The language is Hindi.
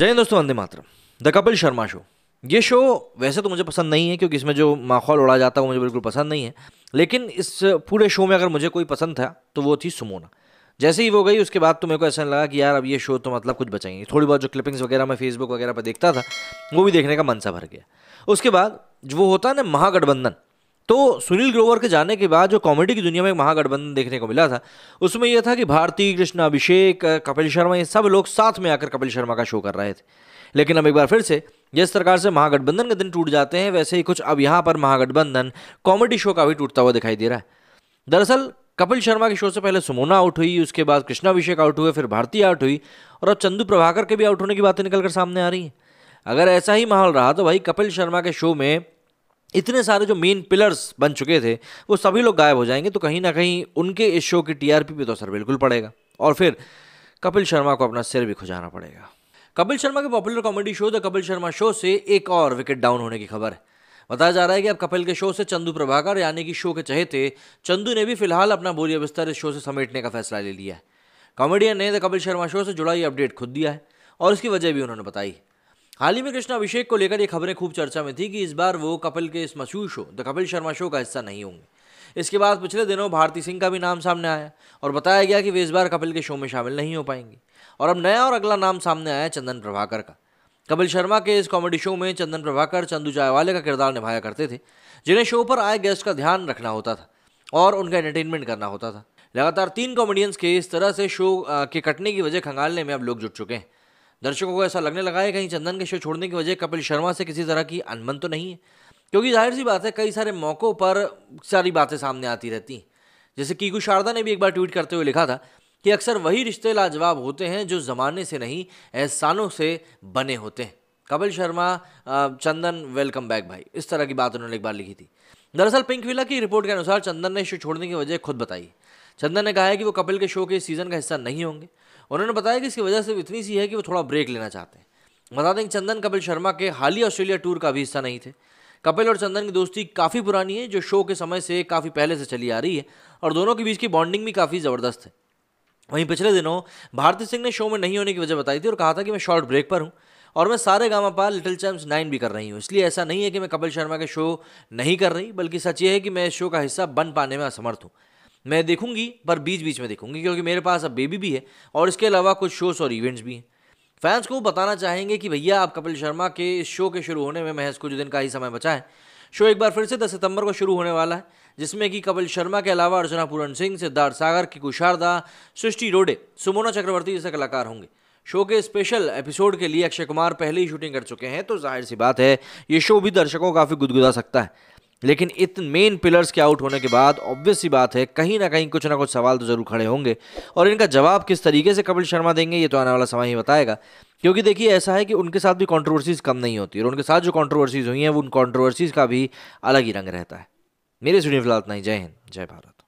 जय हिंद दोस्तों वंदे मातरम द कपिल शर्मा शो ये शो वैसे तो मुझे पसंद नहीं है क्योंकि इसमें जो माहौल उड़ा जाता है वो मुझे बिल्कुल पसंद नहीं है लेकिन इस पूरे शो में अगर मुझे कोई पसंद था तो वो थी सुमोना जैसे ही वो गई उसके बाद तो मेरे को ऐसा लगा कि यार अब ये शो तो मतलब कुछ बचाएंगे थोड़ी बहुत जो क्लिपिंग्स वगैरह मैं फेसबुक वगैरह पर देखता था वो भी देखने का मन सा भर गया उसके बाद वो होता है ना महागठबंधन तो सुनील ग्रोवर के जाने के बाद जो कॉमेडी की दुनिया में एक महागठबंधन देखने को मिला था उसमें यह था कि भारती कृष्ण अभिषेक कपिल शर्मा ये सब लोग साथ में आकर कपिल शर्मा का शो कर रहे थे लेकिन अब एक बार फिर से जिस प्रकार से महागठबंधन के दिन टूट जाते हैं वैसे ही कुछ अब यहाँ पर महागठबंधन कॉमेडी शो का भी टूटता हुआ दिखाई दे रहा है दरअसल कपिल शर्मा के शो से पहले सुमोना आउट हुई उसके बाद कृष्णाभिषेक आउट हुए फिर भारती आउट हुई और अब चंदू प्रभाकर के भी आउट होने की बातें निकल कर सामने आ रही हैं अगर ऐसा ही माहौल रहा तो भाई कपिल शर्मा के शो में इतने सारे जो मेन पिलर्स बन चुके थे वो सभी लोग गायब हो जाएंगे तो कहीं ना कहीं उनके इस शो की टीआरपी पे तो असर बिल्कुल पड़ेगा और फिर कपिल शर्मा को अपना सिर भी खुजाना पड़ेगा कपिल शर्मा के popular comedy show the Kapil Sharma show से एक और विकेट डाउन होने की खबर है बताया जा रहा है कि अब कपिल के शो से चंदू प्रभाकर यानी कि शो के चहेते चंदू ने भी फिलहाल अपना बोरिया बिस्तर इस शो से समेटने का फैसला ले लिया है कॉमेडियन ने द कपिल शर्मा शो से जुड़ा ये अपडेट खुद दिया है और इसकी वजह भी उन्होंने बताई हाल ही में कृष्णाभिषेक को लेकर ये खबरें खूब चर्चा में थी कि इस बार वो कपिल के इस मशहूर show the Kapil Sharma show का हिस्सा नहीं होंगे इसके बाद पिछले दिनों भारती सिंह का भी नाम सामने आया और बताया गया कि वे इस बार कपिल के शो में शामिल नहीं हो पाएंगे और अब नया और अगला नाम सामने आया चंदन प्रभाकर का कपिल शर्मा के इस कॉमेडी शो में चंदन प्रभाकर चंदू जायवाले का किरदार निभाया करते थे जिन्हें शो पर आए गेस्ट का ध्यान रखना होता था और उनका एंटरटेनमेंट करना होता था लगातार तीन कॉमेडियंस के इस तरह से शो के कटने की वजह खंगालने में अब लोग जुट चुके हैं दर्शकों को ऐसा लगने लगा है कहीं चंदन के शो छोड़ने की वजह कपिल शर्मा से किसी तरह की अनबन तो नहीं है क्योंकि जाहिर सी बात है कई सारे मौक़ों पर सारी बातें सामने आती रहती हैं जैसे कीकू शारदा ने भी एक बार ट्वीट करते हुए लिखा था कि अक्सर वही रिश्ते लाजवाब होते हैं जो ज़माने से नहीं एहसानों से बने होते हैं कपिल शर्मा चंदन वेलकम बैक भाई इस तरह की बात उन्होंने एक बार लिखी थी दरअसल पिंक विला की रिपोर्ट के अनुसार चंदन ने शो छोड़ने की वजह खुद बताई चंदन ने कहा है कि वो कपिल के शो के सीज़न का हिस्सा नहीं होंगे उन्होंने बताया कि इसकी वजह सिर्फ इतनी सी है कि वो थोड़ा ब्रेक लेना चाहते हैं बता दें कि चंदन कपिल शर्मा के हाल ही ऑस्ट्रेलिया टूर का भी हिस्सा नहीं थे कपिल और चंदन की दोस्ती काफ़ी पुरानी है जो शो के समय से काफ़ी पहले से चली आ रही है और दोनों के बीच की बॉन्डिंग भी काफ़ी ज़बरदस्त है वहीं पिछले दिनों भारती सिंह ने शो में नहीं होने की वजह बताई थी और कहा था कि मैं शॉर्ट ब्रेक पर हूँ और मैं Sa Re Ga Ma Pa little champs nine भी कर रही हूँ इसलिए ऐसा नहीं है कि मैं कपिल शर्मा के शो नहीं कर रही बल्कि सच ये है कि मैं इस शो का हिस्सा बन पाने में असमर्थ हूँ मैं देखूंगी पर बीच बीच में देखूंगी क्योंकि मेरे पास अब बेबी भी है और इसके अलावा कुछ शोज़ और इवेंट्स भी हैं फैंस को बताना चाहेंगे कि भैया आप कपिल शर्मा के इस शो के शुरू होने में महज कुछ दिन का ही समय बचा है शो एक बार फिर से 10 सितंबर को शुरू होने वाला है जिसमें कि कपिल शर्मा के अलावा अर्चना पूरण सिंह सिद्धार्थ सागर की कुशारदा सृष्टि रोडे सुमोना चक्रवर्ती जैसे कलाकार होंगे शो के स्पेशल एपिसोड के लिए अक्षय कुमार पहले ही शूटिंग कर चुके हैं तो जाहिर सी बात है ये शो भी दर्शकों को काफ़ी गुदगुदा सकता है लेकिन इतने मेन पिलर्स के आउट होने के बाद ऑब्वियस ही बात है कहीं ना कहीं कुछ ना कुछ सवाल तो ज़रूर खड़े होंगे और इनका जवाब किस तरीके से कपिल शर्मा देंगे ये तो आने वाला समय ही बताएगा क्योंकि देखिए ऐसा है कि उनके साथ भी कॉन्ट्रोवर्सीज़ कम नहीं होती और उनके साथ जो कॉन्ट्रोवर्सीज़ हुई हैं उन कॉन्ट्रोवर्सीज़ का भी अलग ही रंग रहता है मेरे सुनिए फिलहाल नहीं जय हिंद जय भारत